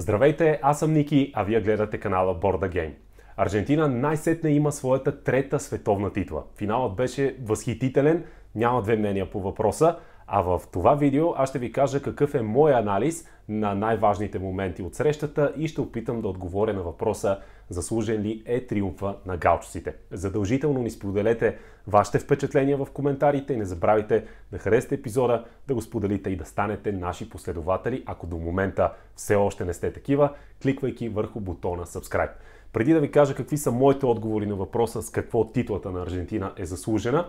Здравейте, аз съм Ники, а вие гледате канала Borda Game. Аржентина най-сетне има своята трета световна титла. Финалът беше възхитителен, няма две мнения по въпроса. А в това видео аз ще ви кажа какъв е мой анализ на най-важните моменти от срещата и ще опитам да отговоря на въпроса заслужен ли е триумфа на галчосите. Задължително ни споделете вашите впечатления в коментарите и не забравяйте да харесате епизода, да го споделите и да станете наши последователи, ако до момента все още не сте такива, кликвайки върху бутона Subscribe. Преди да ви кажа какви са моите отговори на въпроса с какво титлата на Аржентина е заслужена,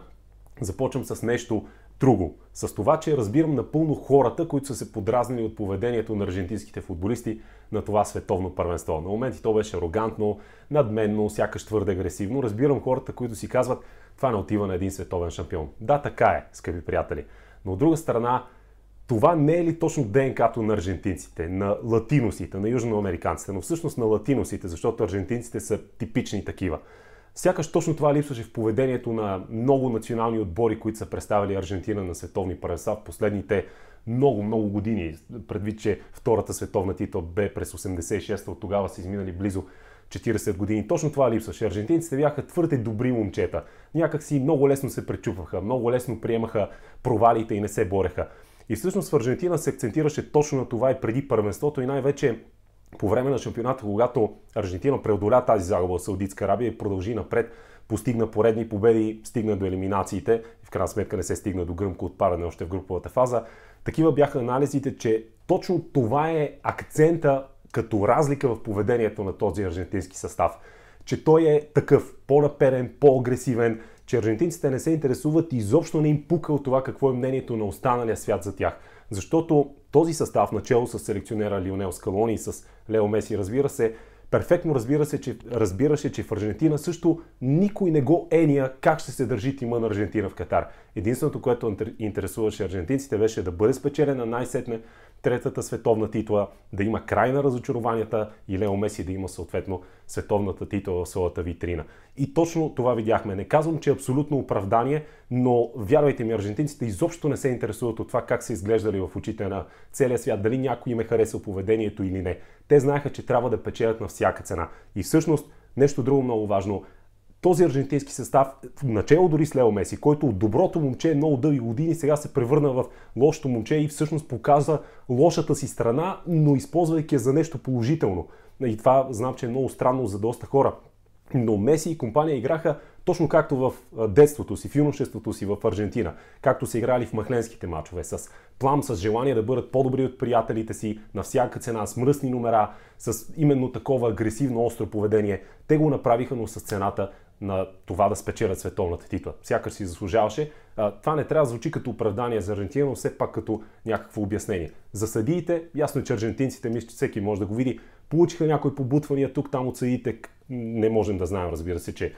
започвам с нещо друго. С това, че разбирам напълно хората, които са се подразнили от поведението на аржентинските футболисти на това световно първенство. На моменти то беше арогантно, надменно, сякаш твърде агресивно. Разбирам хората, които си казват, това не отива на един световен шампион. Да, така е, скъпи приятели. Но от друга страна, това не е ли точно ДНК-то на аржентинците, на латиносите, на южноамериканците, но всъщност на латиносите, защото аржентинците са типични такива. Сякаш точно това липсваше в поведението на много национални отбори, които са представили Аржентина на световни първенства в последните много, много години. Предвид, че Втората световна титла бе през 86-та, от тогава са изминали близо 40 години. Точно това липсваше. Аржентинците бяха твърде добри момчета. Някак си много лесно се пречупваха, много лесно приемаха провалите и не се бореха. И всъщност в Аржентина се акцентираше точно на това и преди първенството и най-вече по време на шампионата, когато Аржентина преодоля тази загуба в Саудитска Арабия и продължи напред, постигна поредни победи, стигна до елиминациите, в крайна сметка не се стигна до гръмко отпадане още в груповата фаза. Такива бяха анализите, че точно това е акцента като разлика в поведението на този аржентински състав. Че той е такъв, по наперен по-агресивен, че аржентинците не се интересуват и изобщо не им пука от това какво е мнението на останалия свят за тях. Защото този състав, начало с селекционера Лионел Скалони и с Лео Меси, разбира се, перфектно разбира се, че, разбираше, че в Аржентина също никой не го ения как ще се държи тима на Аржентина в Катар. Единственото, което интересуваше аржентинците беше да бъде спечелена най-сетне третата световна титла, да има край на разочарованията и Лео Меси да има съответно световната титла в своята витрина. И точно това видяхме. Не казвам, че е абсолютно оправдание, но вярвайте ми, аржентинците изобщо не се интересуват от това как са изглеждали в очите на целия свят, дали някой им е харесал поведението или не. Те знаеха, че трябва да печелят на всяка цена. И всъщност, нещо друго много важно – този аржентински състав, начало дори с Лео Меси, който от доброто момче е много дълги години сега се превърна в лошото момче и всъщност показва лошата си страна, но използвайки я за нещо положително. И това знам, че е много странно за доста хора. Но Меси и компания играха точно както в детството си, в юношеството си в Аржентина, както са играли в махленските мачове, с плам, с желание да бъдат по-добри от приятелите си, на всяка цена, с мръсни номера, с именно такова агресивно остро поведение. Те го направиха, но с цената на това да спечелят световната титла. Сякаш си заслужаваше. Това не трябва да звучи като оправдание за Аржентина, но все пак като някакво обяснение. За съдиите, ясно, е, че аржентинците, мисля, че всеки може да го види, получиха някои побутвания тук, там от съдиите. Не можем да знаем, разбира се, че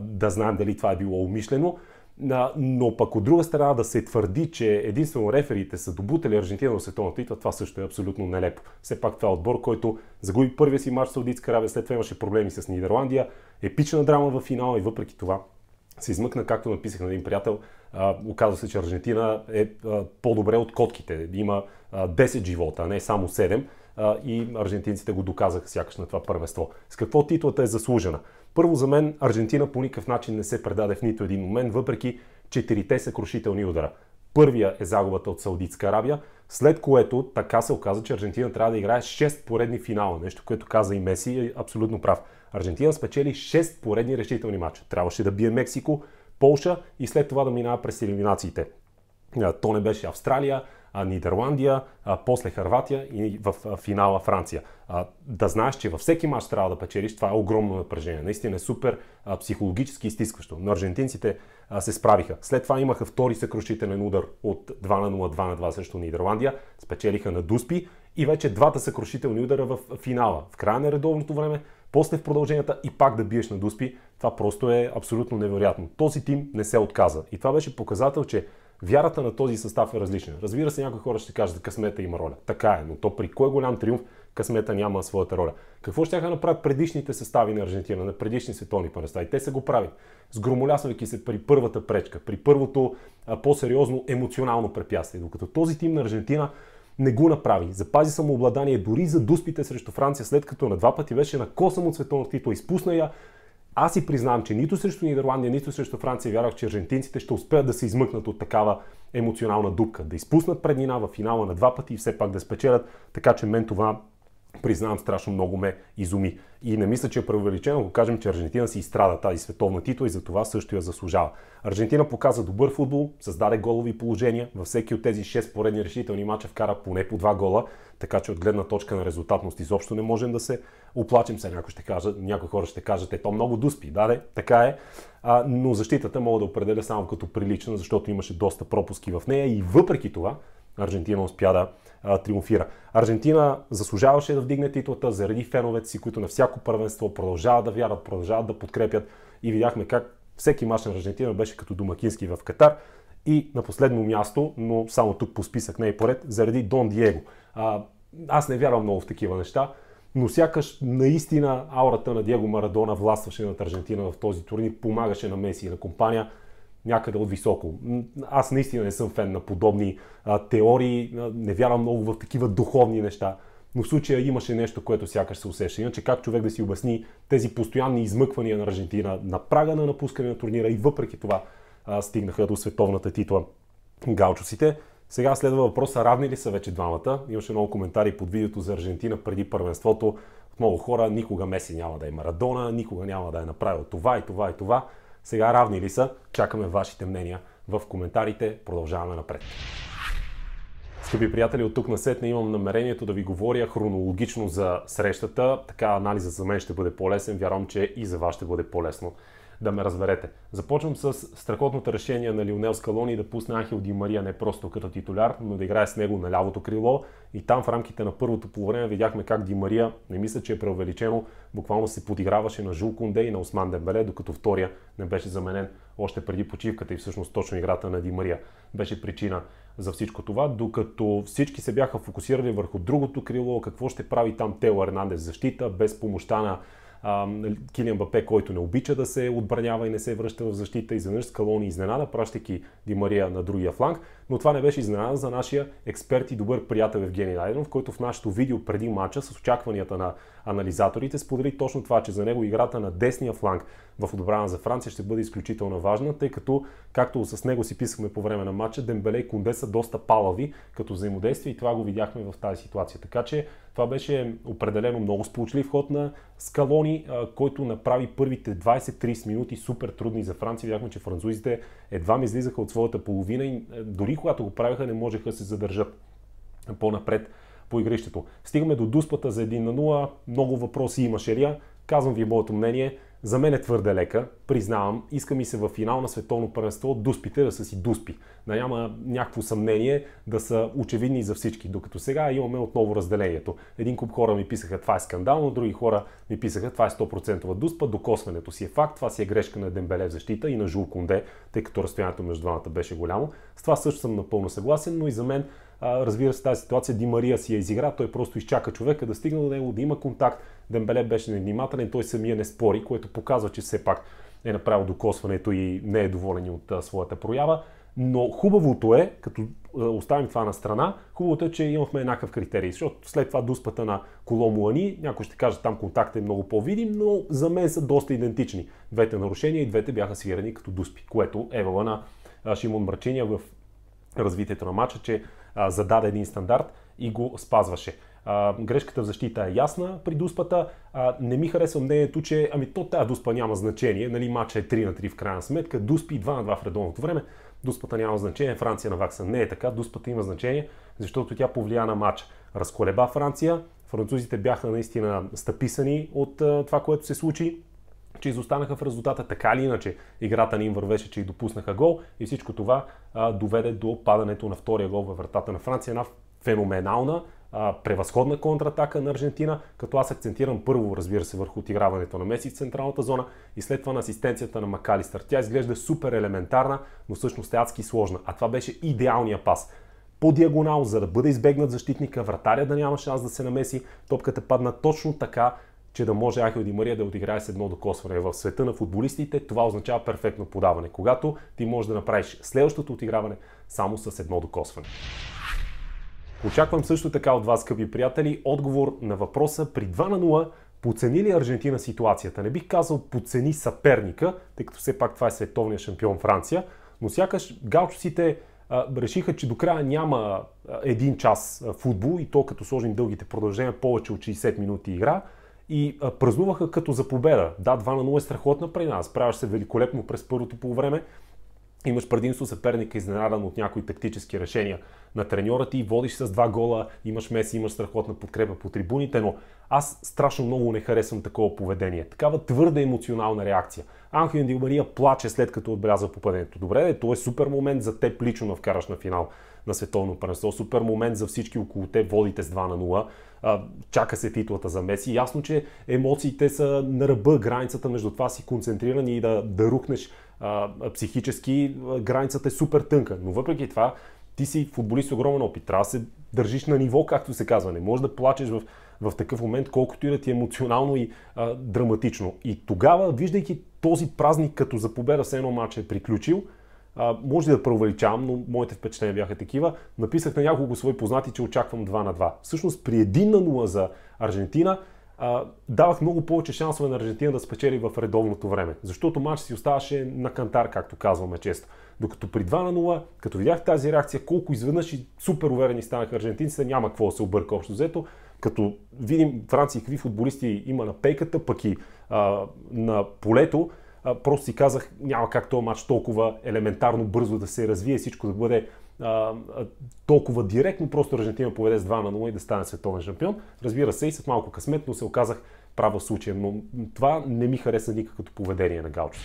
да знаем дали това е било умишлено, но пък от друга страна да се твърди, че единствено реферите са добутели Аржентина на световна титла, това също е абсолютно нелепо. Все пак това е отбор, който загуби първия си матч в Саудитска Арабия, след това имаше проблеми с Нидерландия, епична драма в финала и въпреки това се измъкна, както написах на един приятел, а, оказва се, че Аржентина е а, по-добре от котките. Има а, 10 живота, а не само 7. и аржентинците го доказаха сякаш на това първенство. С какво титлата е заслужена? Първо за мен Аржентина по никакъв начин не се предаде в нито един момент, въпреки четирите съкрушителни удара. Първия е загубата от Саудитска Арабия, след което така се оказа, че Аржентина трябва да играе 6 поредни финала. Нещо, което каза и Меси е абсолютно прав. Аржентина спечели 6 поредни решителни матча. Трябваше да бие Мексико, Полша и след това да минава през елиминациите. То не беше Австралия, Нидерландия, после Харватия и в финала Франция. Да знаеш, че във всеки матч трябва да печелиш, това е огромно напрежение. Наистина е супер психологически изтискващо. Но аржентинците се справиха. След това имаха втори съкрушителен удар от 2 на 0, 2 на 2 срещу Нидерландия. Спечелиха на Дуспи и вече двата съкрушителни удара в финала, в края на редовното време, после в продълженията и пак да биеш на дуспи, това просто е абсолютно невероятно. Този тим не се отказа и това беше показател, че вярата на този състав е различна. Разбира се, някои хора ще кажат, късмета има роля. Така е, но то при кой голям триумф късмета няма своята роля. Какво ще тяха направят предишните състави на Аржентина, на предишни световни първенства? И те са го правят, сгромолясвайки се при първата пречка, при първото по-сериозно емоционално препятствие. Докато този тим на Аржентина не го направи. Запази самообладание дори за дуспите срещу Франция, след като на два пъти беше на косъм от световната титла. Изпусна я. Аз си признавам, че нито срещу Нидерландия, нито срещу Франция вярвах, че аржентинците ще успеят да се измъкнат от такава емоционална дупка. Да изпуснат преднина в финала на два пъти и все пак да спечелят. Така че мен това признавам, страшно много ме изуми. И не мисля, че е преувеличено, ако кажем, че Аржентина си изстрада тази световна титла и за това също я заслужава. Аржентина показа добър футбол, създаде голови положения, във всеки от тези 6 поредни решителни мача вкара поне по 2 гола, така че от гледна точка на резултатност изобщо не можем да се оплачим. се, някой ще кажа, някои хора ще кажат, ето много дуспи, да, де, така е. А, но защитата мога да определя само като прилична, защото имаше доста пропуски в нея и въпреки това Аржентина успя да а, триумфира. Аржентина заслужаваше да вдигне титлата заради феновете си, които на всяко първенство продължават да вярват, продължават да подкрепят и видяхме как всеки мач на Аржентина беше като домакински в Катар. И на последно място, но само тук по списък, не и поред, заради Дон Диего. А, аз не вярвам много в такива неща, но сякаш наистина аурата на Диего Марадона властваше над Аржентина в този турнир, помагаше на Меси и на компания някъде от високо. Аз наистина не съм фен на подобни а, теории, не вярвам много в такива духовни неща, но в случая имаше нещо, което сякаш се усеща. Иначе как човек да си обясни тези постоянни измъквания на Аржентина на прага на напускане на турнира и въпреки това а, стигнаха до световната титла гаучосите. Сега следва въпроса, равни ли са вече двамата? Имаше много коментари под видеото за Аржентина преди първенството. От много хора никога Меси няма да е Марадона, никога няма да е направил това и това и това. Сега равни ли са? Чакаме вашите мнения в коментарите. Продължаваме напред. Скъпи приятели, от тук на не имам намерението да ви говоря хронологично за срещата. Така анализът за мен ще бъде по-лесен. Вярвам, че и за вас ще бъде по-лесно да ме разберете. Започвам с страхотното решение на Лионел Скалони да пусне Анхел Ди Мария не просто като титуляр, но да играе с него на лявото крило. И там в рамките на първото полувреме видяхме как Ди Мария, не мисля, че е преувеличено, буквално се подиграваше на Жул Кунде и на Осман Дембеле, докато втория не беше заменен още преди почивката и всъщност точно играта на Ди Мария беше причина за всичко това, докато всички се бяха фокусирали върху другото крило, какво ще прави там Тео Ернандес защита, без помощта на Килиан Бапе, който не обича да се отбранява и не се връща в защита, изведнъж Скалони изненада, пращайки Димария на другия фланг. Но това не беше изненада за нашия експерт и добър приятел Евгений Найденов, който в нашото видео преди матча с очакванията на анализаторите сподели точно това, че за него играта на десния фланг в отбрана за Франция ще бъде изключително важна, тъй като, както с него си писахме по време на матча, Дембеле и Кунде са доста палави като взаимодействие и това го видяхме в тази ситуация. Така че това беше определено много сполучлив ход на Скалони, който направи първите 20-30 минути супер трудни за Франция. Видяхме, че французите едва ми излизаха от своята половина и е, дори когато го правиха, не можеха да се задържат по-напред по игрището. Стигаме до дуспата за 1 на 0. Много въпроси имаше ли я. Казвам ви моето мнение. За мен е твърде лека, признавам. Иска ми се в финал на световно първенство дуспите да са си дуспи. Да няма някакво съмнение да са очевидни за всички. Докато сега имаме отново разделението. Един куп хора ми писаха това е скандално, други хора ми писаха това е 100% дуспа, докосването си е факт, това си е грешка на Дембеле в защита и на Жул тъй като разстоянието между двамата беше голямо. С това също съм напълно съгласен, но и за мен а, разбира се, тази ситуация Ди Мария си я изигра, той просто изчака човека да стигне до него, да има контакт. Дембеле беше невнимателен, той самия не спори, което показва, че все пак е направил докосването и не е доволен от а, своята проява. Но хубавото е, като оставим това на страна, хубавото е, че имахме еднакъв критерий, защото след това дуспата на Коло някой ще каже, там контактът е много по-видим, но за мен са доста идентични. Двете нарушения и двете бяха свирени като дуспи, което е на Шимон Мрачения в развитието на матча, че зададе един стандарт и го спазваше. А, грешката в защита е ясна при дуспата. А, не ми харесва мнението, че ами то тази дуспа няма значение. Нали, матча е 3 на 3 в крайна сметка. Дуспи 2 на 2 в редовното време. Дуспата няма значение. Франция на вакса Не е така. Дуспата има значение, защото тя повлия на матча. Разколеба Франция. Французите бяха наистина стъписани от а, това, което се случи че изостанаха в резултата. Така или иначе, играта ни им вървеше, че и допуснаха гол и всичко това а, доведе до падането на втория гол във вратата на Франция. Една феноменална, а, превъзходна контратака на Аржентина, като аз акцентирам първо, разбира се, върху отиграването на Меси в централната зона и след това на асистенцията на Макалистър. Тя изглежда супер елементарна, но всъщност е адски сложна. А това беше идеалния пас по диагонал, за да бъде избегнат защитника, вратаря да няма шанс да се намеси. Топката падна точно така, че да може Ахил Ди Мария да отиграе с едно докосване. В света на футболистите това означава перфектно подаване, когато ти можеш да направиш следващото отиграване само с едно докосване. Очаквам също така от вас, скъпи приятели, отговор на въпроса при 2 на 0 Поцени ли Аржентина ситуацията? Не бих казал поцени съперника, тъй като все пак това е световният шампион Франция, но сякаш галчусите решиха, че до края няма един час футбол и то като сложим дългите продължения повече от 60 минути игра – и празнуваха като за победа. Да, 2 на 0 е страхотна при нас. Справяш се великолепно през първото по време, имаш предимство, съперника изненадан от някои тактически решения на треньора ти, водиш с два гола, имаш Меси, имаш страхотна подкрепа по трибуните, но аз страшно много не харесвам такова поведение. Такава твърда емоционална реакция. Анхелин Ди Мария плаче след като отбеляза попадението. Добре, де, то е супер момент за теб лично на вкараш на финал на световно първенство. Супер момент за всички около те, водите с 2 на 0. чака се титлата за Меси. Ясно, че емоциите са на ръба, границата между това си концентриране и да, да рухнеш а, психически границата е супер тънка. Но въпреки това, ти си футболист с огромен опит. Трябва да се държиш на ниво, както се казва. Не можеш да плачеш в, в такъв момент, колкото и да ти е емоционално и а, драматично. И тогава, виждайки този празник като за победа, все едно матч е приключил, а, може да преувеличавам, но моите впечатления бяха такива. Написах на няколко свои познати, че очаквам 2 на 2. Всъщност при 1 на 0 за Аржентина, а, давах много повече шансове на Аржентина да спечели в редовното време. Защото матч си оставаше на кантар, както казваме често. Докато при 2 на 0, като видях тази реакция, колко изведнъж и супер уверени станаха аржентинците, няма какво да се обърка общо взето. Като видим Франция какви футболисти има на пейката, пък и а, на полето, а, просто си казах, няма как този матч толкова елементарно бързо да се развие, всичко да бъде а, толкова директно, просто Аржентина поведе с 2 на 0 и да стане световен шампион. Разбира се, и след малко късмет, но се оказах права случай. но това не ми хареса никакото поведение на Галчо.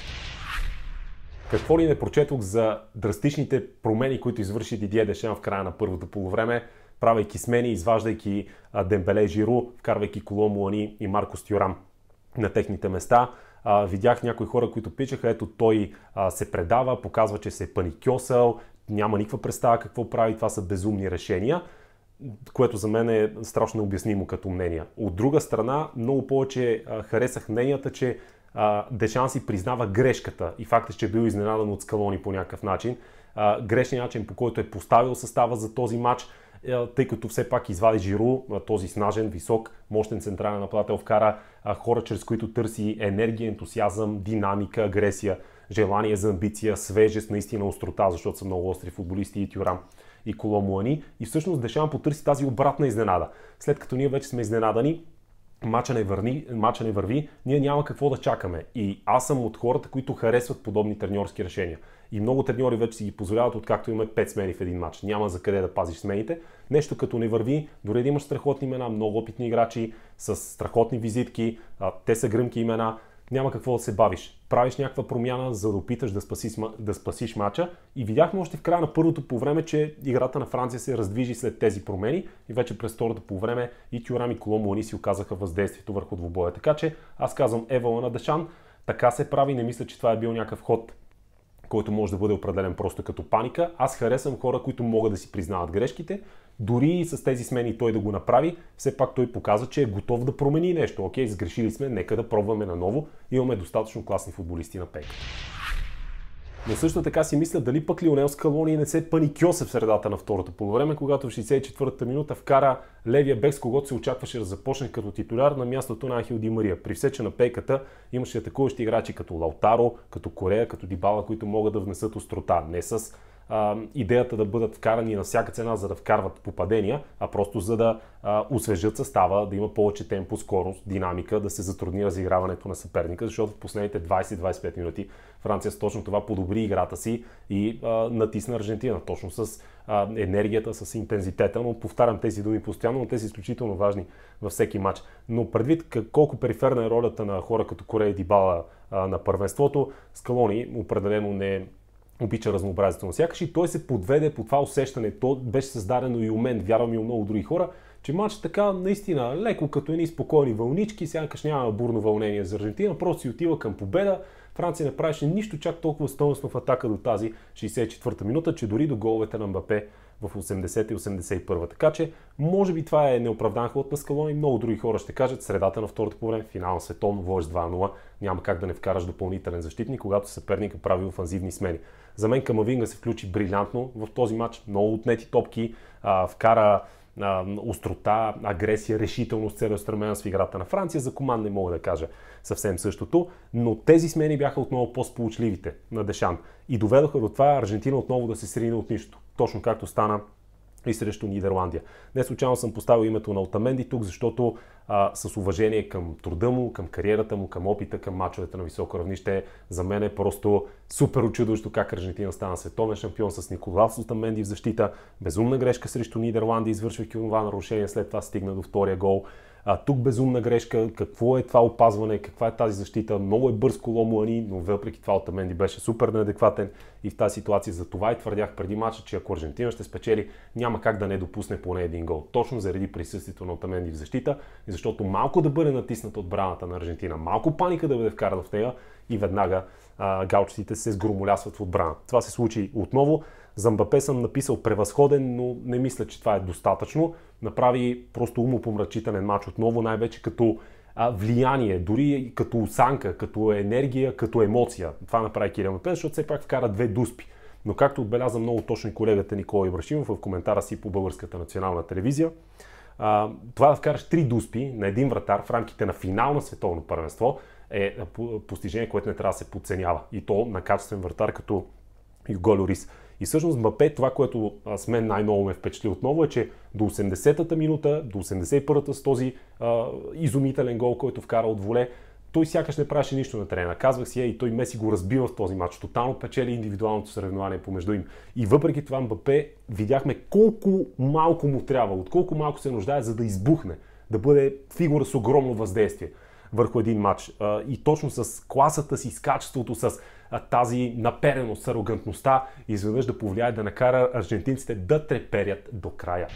Какво ли не прочетох за драстичните промени, които извърши Дидие Дешен в края на първото полувреме, правейки смени, изваждайки Дембеле Жиру, вкарвайки Коло Муани и Марко Стюрам на техните места. видях някои хора, които пичаха, ето той се предава, показва, че се е паникьосал, няма никаква представа какво прави, това са безумни решения, което за мен е страшно необяснимо като мнение. От друга страна, много повече харесах мненията, че Дешан си признава грешката и факта, е, че е бил изненадан от Скалони по някакъв начин. Грешният начин, по който е поставил състава за този матч, тъй като все пак извади Жиру, този снажен, висок, мощен централен нападател, вкара хора, чрез които търси енергия, ентусиазъм, динамика, агресия желание за амбиция, свежест, наистина острота, защото са много остри футболисти и Тюрам и Коломуани. И всъщност Дешан потърси тази обратна изненада. След като ние вече сме изненадани, мача не, върни, мача не върви, ние няма какво да чакаме. И аз съм от хората, които харесват подобни треньорски решения. И много треньори вече си ги позволяват, откакто имаме 5 смени в един матч. Няма за къде да пазиш смените. Нещо като не върви, дори да имаш страхотни имена, много опитни играчи, с страхотни визитки, те са гръмки имена, няма какво да се бавиш. Правиш някаква промяна, за да опиташ да спасиш, да спасиш мача. И видяхме още в края на първото по време, че играта на Франция се раздвижи след тези промени и вече през второто по време и Тюрам и они си оказаха въздействието върху двобоя. Така че аз казвам Евала на Дашан. така се прави, не мисля, че това е бил някакъв ход който може да бъде определен просто като паника. Аз харесвам хора, които могат да си признават грешките дори и с тези смени той да го направи, все пак той показва, че е готов да промени нещо. Окей, сгрешили сме, нека да пробваме наново. Имаме достатъчно класни футболисти на пейка. Но също така си мисля дали пък Лионел Скалони не се паникьосе в средата на второто полувреме, когато в 64-та минута вкара левия бек, с когото се очакваше да започне като титуляр на мястото на Ахил Ди Мария. При все, че на пейката имаше атакуващи играчи като Лаутаро, като Корея, като Дибала, които могат да внесат острота. Не с а, идеята да бъдат вкарани на всяка цена, за да вкарват попадения, а просто за да а, освежат състава, да има повече темпо, скорост, динамика, да се затрудни разиграването на съперника, защото в последните 20-25 минути Франция с точно това подобри играта си и а, натисна Аржентина, точно с а, енергията, с интензитета, но повтарям тези думи постоянно, но те са изключително важни във всеки матч. Но предвид как, колко периферна е ролята на хора като Корея и Дибала а, на първенството, Скалони определено не е обича разнообразието на сякаш и той се подведе по това усещане. То беше създадено и у мен, вярвам и у много други хора, че матч така наистина леко като едни спокойни вълнички, сякаш няма бурно вълнение за Аржентина, просто си отива към победа. Франция не правеше нищо чак толкова стойностно в атака до тази 64-та минута, че дори до головете на Мбапе в 80 и 81. Така че, може би това е неоправдан ход на Скалон и много други хора ще кажат, средата на второто по време, финал на световно, водиш 2-0, няма как да не вкараш допълнителен защитник, когато съперника прави офанзивни смени. За мен Камавинга се включи брилянтно в този матч, много отнети топки, а, вкара а, острота, агресия, решителност, целеустременост в играта на Франция. За команд не мога да кажа съвсем същото, но тези смени бяха отново по-сполучливите на Дешан и доведоха до това Аржентина отново да се срине от нищо. Точно както стана и срещу Нидерландия. Не случайно съм поставил името на Отаменди тук, защото а, с уважение към труда му, към кариерата му, към опита, към мачовете на високо равнище, за мен е просто супер очудващо как Аржентина стана световен шампион с Николас Отаменди в защита. Безумна грешка срещу Нидерландия, извършвайки това нарушение, след това стигна до втория гол а, тук безумна грешка, какво е това опазване, каква е тази защита, много е бърз Ани, но въпреки това Отаменди беше супер неадекватен и в тази ситуация за това и твърдях преди мача, че ако Аржентина ще спечели, няма как да не допусне поне един гол. Точно заради присъствието на Отаменди в защита и защото малко да бъде от отбраната на Аржентина, малко паника да бъде вкарана в нея и веднага а, галчетите се сгромолясват в отбрана. Това се случи отново. За Мбапе съм написал превъзходен, но не мисля, че това е достатъчно. Направи просто умопомрачителен матч отново, най-вече като влияние, дори като осанка, като енергия, като емоция. Това направи Кирил Мбапе, защото все пак вкара две дуспи. Но както отбеляза много точно колегата Никола Ибрашимов в коментара си по Българската национална телевизия, а, това да вкараш три дуспи на един вратар в рамките на финал на световно първенство е постижение, което не трябва да се подценява. И то на качествен вратар като Юго Лорис. И всъщност Мбапе, това, което с мен най ново ме впечатли отново е, че до 80-та минута, до 81-та с този а, изумителен гол, който вкара от воле, той сякаш не правеше нищо на терена. Казвах си, и той Меси го разбива в този матч. Тотално печели индивидуалното съревнование помежду им. И въпреки това Мбапе видяхме колко малко му трябва, от колко малко се нуждае, за да избухне, да бъде фигура с огромно въздействие върху един матч. И точно с класата си, с качеството, с тази напереност, с арогантността, изведнъж да повлияе да накара аржентинците да треперят до края.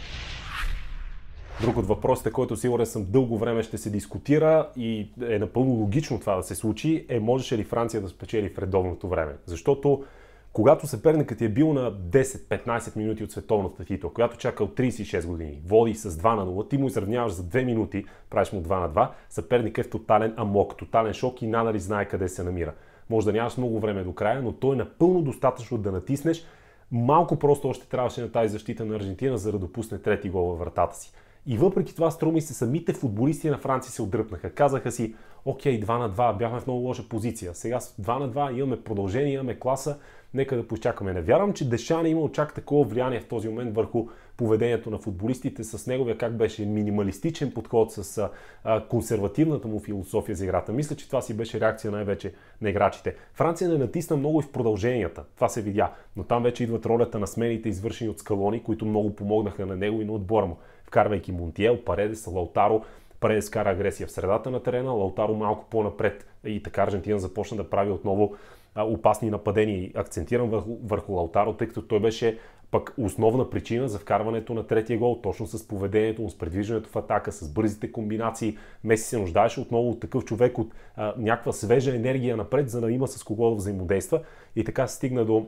Друг от въпросите, който сигурен съм дълго време ще се дискутира и е напълно логично това да се случи, е можеше ли Франция да спечели в редовното време. Защото когато Съперникът е бил на 10-15 минути от световната титла, която чака от 36 години, води с 2 на 0, ти му изравняваш за 2 минути, правиш му 2 на 2, съперникът е в тотален амок, тотален шок и надали знае къде се намира. Може да нямаш много време до края, но той е напълно достатъчно да натиснеш. Малко просто още трябваше на тази защита на Аржентина, за да допусне трети гол във вратата си. И въпреки това, струми се самите футболисти на Франция се отдръпнаха. Казаха си, окей, 2 на 2, бяхме в много лоша позиция. Сега 2 на 2 имаме продължение, имаме класа, нека да почакаме. Не вярвам, че Дешан е има чак такова влияние в този момент върху поведението на футболистите с неговия как беше минималистичен подход с а, консервативната му философия за играта. Мисля, че това си беше реакция най-вече на играчите. Франция не натисна много и в продълженията. Това се видя. Но там вече идват ролята на смените, извършени от Скалони, които много помогнаха на него и на отбора му вкарвайки Монтиел, Паредес, Лаутаро. Паредес кара агресия в средата на терена, Лаутаро малко по-напред и така Аржентина започна да прави отново опасни нападения. Акцентирам върху, върху Лаутаро, тъй като той беше пък основна причина за вкарването на третия гол, точно с поведението му, с предвиждането в атака, с бързите комбинации. Меси се нуждаеше отново от такъв човек, от а, някаква свежа енергия напред, за да има с кого да взаимодейства. И така се стигна до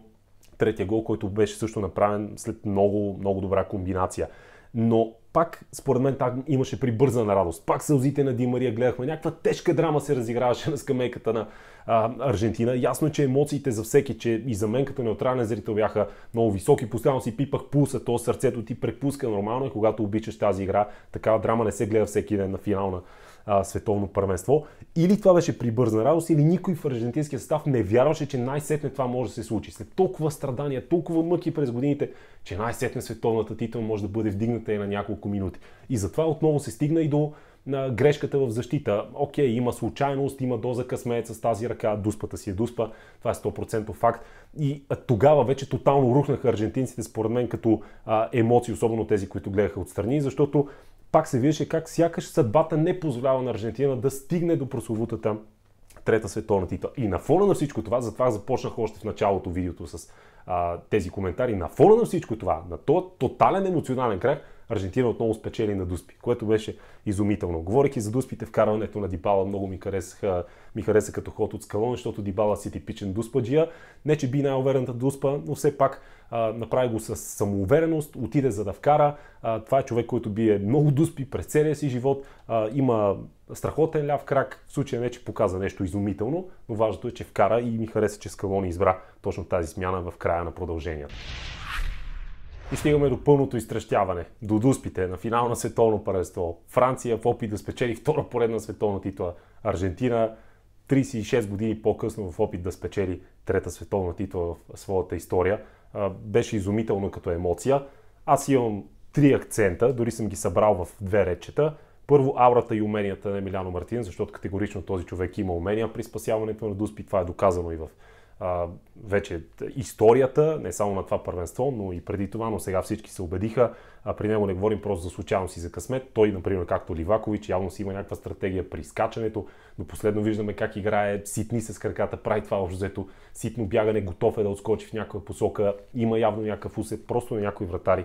третия гол, който беше също направен след много, много добра комбинация но пак, според мен, там имаше прибързана радост. Пак сълзите на Ди Мария гледахме. Някаква тежка драма се разиграваше на скамейката на а, Аржентина. Ясно, е, че емоциите за всеки, че и за мен като неутрален зрител бяха много високи. Постоянно си пипах пулса, то сърцето ти препуска нормално и когато обичаш тази игра, такава драма не се гледа всеки ден на финална а, световно първенство. Или това беше прибързана радост, или никой в аржентинския състав не вярваше, че най-сетне това може да се случи. След толкова страдания, толкова мъки през годините, че най-сетне световната титла може да бъде вдигната и на няколко минути. И затова отново се стигна и до на грешката в защита. Окей, има случайност, има доза късмет с тази ръка, дуспата си е дуспа, това е 100% факт. И тогава вече тотално рухнаха аржентинците, според мен, като а, емоции, особено тези, които гледаха отстрани, защото пак се виждаше как сякаш съдбата не позволява на Аржентина да стигне до прословутата трета световна титла. И на фона на всичко това, затова започнах още в началото видеото с а, тези коментари, на фона на всичко това, на този тотален емоционален крах. Аржентина отново спечели на Дуспи, което беше изумително. и за Дуспите, вкарването на Дибала много ми, хареса, ми хареса като ход от Скалон, защото Дибала си типичен дуспаджия. Не, че би най-уверената дуспа, но все пак а, направи го с самоувереност, отиде за да вкара. А, това е човек, който бие много дуспи през целия си живот, а, има страхотен ляв крак, в случая вече показа нещо изумително, но важното е, че вкара и ми хареса, че Скалони избра точно тази смяна в края на продължението. И стигаме до пълното изтрещяване, до дуспите на финал на световно първенство. Франция в опит да спечели втора поредна световна титла. Аржентина 36 години по-късно в опит да спечели трета световна титла в своята история. Беше изумително като емоция. Аз имам три акцента, дори съм ги събрал в две речета. Първо, аурата и уменията на Емиляно Мартин, защото категорично този човек има умения при спасяването на дуспи. Това е доказано и в вече историята, не само на това първенство, но и преди това, но сега всички се убедиха. А при него не говорим просто за случайност и за късмет. Той, например, както Ливакович, явно си има някаква стратегия при скачането, но последно виждаме как играе ситни с краката, прави това общо взето, ситно бягане, готов е да отскочи в някаква посока, има явно някакъв усет, просто на някои вратари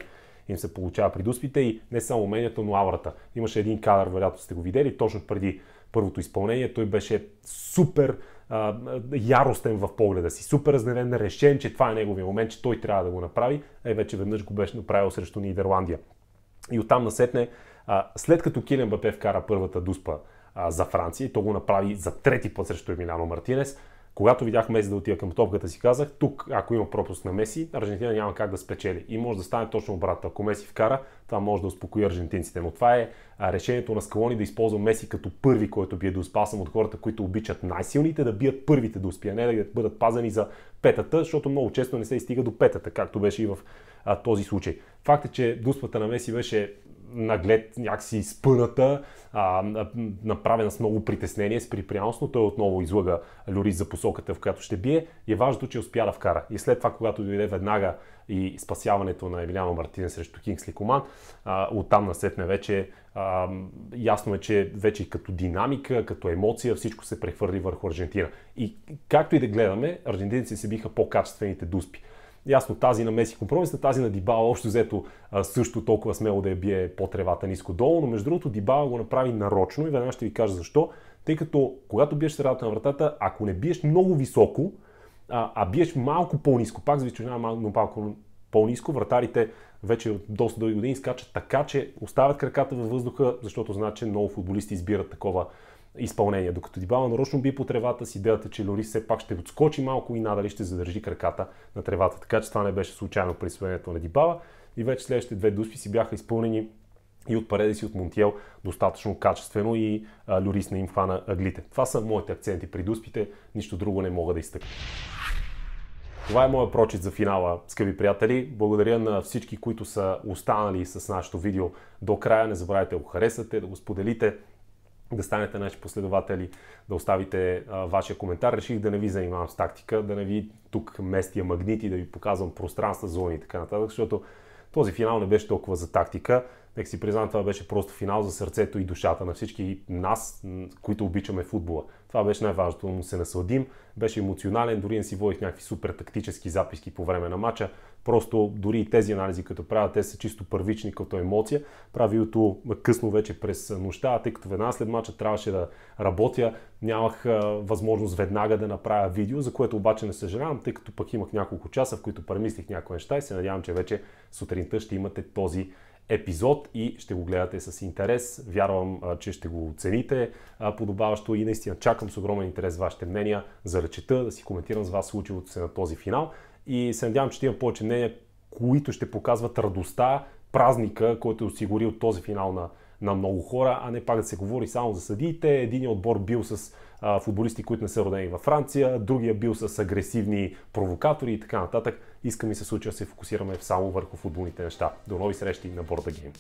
им се получава при дуспите и не само умението, но аврата. Имаше един кадър, вероятно сте го видели, точно преди първото изпълнение. Той беше супер а, яростен в погледа си, супер разневен, решен, че това е неговия момент, че той трябва да го направи. Е, вече веднъж го беше направил срещу Нидерландия. И оттам насетне, а, след като Килен Бапе вкара първата дуспа а, за Франция, и то го направи за трети път срещу Емиляно Мартинес, когато видях Меси да отива към топката, си казах, тук ако има пропуск на Меси, Аржентина няма как да спечели. И може да стане точно обратно. Ако Меси вкара, това може да успокои аржентинците. Но това е решението на Скалони да използва Меси като първи, който бие да успасам от хората, които обичат най-силните, да бият първите да успя, не да бъдат пазени за петата, защото много често не се стига до петата, както беше и в а, този случай. Факт е, че дуспата на Меси беше наглед някакси спъната, а, направена с много притеснение, с припряност, но той отново излага Люрис за посоката, в която ще бие. И е важното, че успя да вкара. И след това, когато дойде веднага и спасяването на Емилиано Мартинес срещу Кингсли Коман, оттам на насетне вече а, ясно е, че вече като динамика, като емоция, всичко се прехвърли върху Аржентина. И както и да гледаме, аржентинци се биха по-качествените дуспи. Ясно, тази на Меси компромисна, тази на Дибала общо взето също толкова смело да я бие по тревата ниско-долу, но между другото Дибала го направи нарочно и веднага ще ви кажа защо. Тъй като когато биеш средата на вратата, ако не биеш много високо, а, а биеш малко по низко пак за височина малко, малко по-ниско, вратарите вече от доста дълги години скачат така, че оставят краката във въздуха, защото знаят, че много футболисти избират такова изпълнение. Докато Дибала нарочно би по тревата с идеята, че Лорис все пак ще отскочи малко и надали ще задържи краката на тревата. Така че това не беше случайно при сведението на Дибала. И вече следващите две дуспи си бяха изпълнени и от Паредес и от Монтиел достатъчно качествено и а, не им хвана аглите. Това са моите акценти при дуспите, нищо друго не мога да изтъкна. Това е моят прочит за финала, скъпи приятели. Благодаря на всички, които са останали с нашето видео до края. Не забравяйте да го харесате, да го споделите, да станете наши последователи, да оставите а, вашия коментар. Реших да не ви занимавам с тактика, да не ви тук местия магнити, да ви показвам пространства, зони и така нататък, защото този финал не беше толкова за тактика. Нека си признам, това беше просто финал за сърцето и душата на всички нас, които обичаме футбола. Това беше най-важното, му се насладим. Беше емоционален, дори не си водих някакви супер тактически записки по време на матча. Просто дори и тези анализи, като правят, те са чисто първични като емоция. Правилото късно вече през нощта, тъй като веднага след мача трябваше да работя, нямах възможност веднага да направя видео, за което обаче не съжалявам, тъй като пък имах няколко часа, в които премислих някои неща и се надявам, че вече сутринта ще имате този епизод и ще го гледате с интерес. Вярвам, че ще го оцените подобаващо и наистина чакам с огромен интерес вашите мнения за речета, да си коментирам с вас случилото се на този финал и се надявам, че ще има повече мнения, които ще показват радостта, празника, който е осигурил този финал на, на много хора, а не пак да се говори само за съдиите. Един отбор бил с а, футболисти, които не са родени във Франция, другия бил с агресивни провокатори и така нататък. Искам и се случва да се фокусираме само върху футболните неща. До нови срещи на Борда Гейм.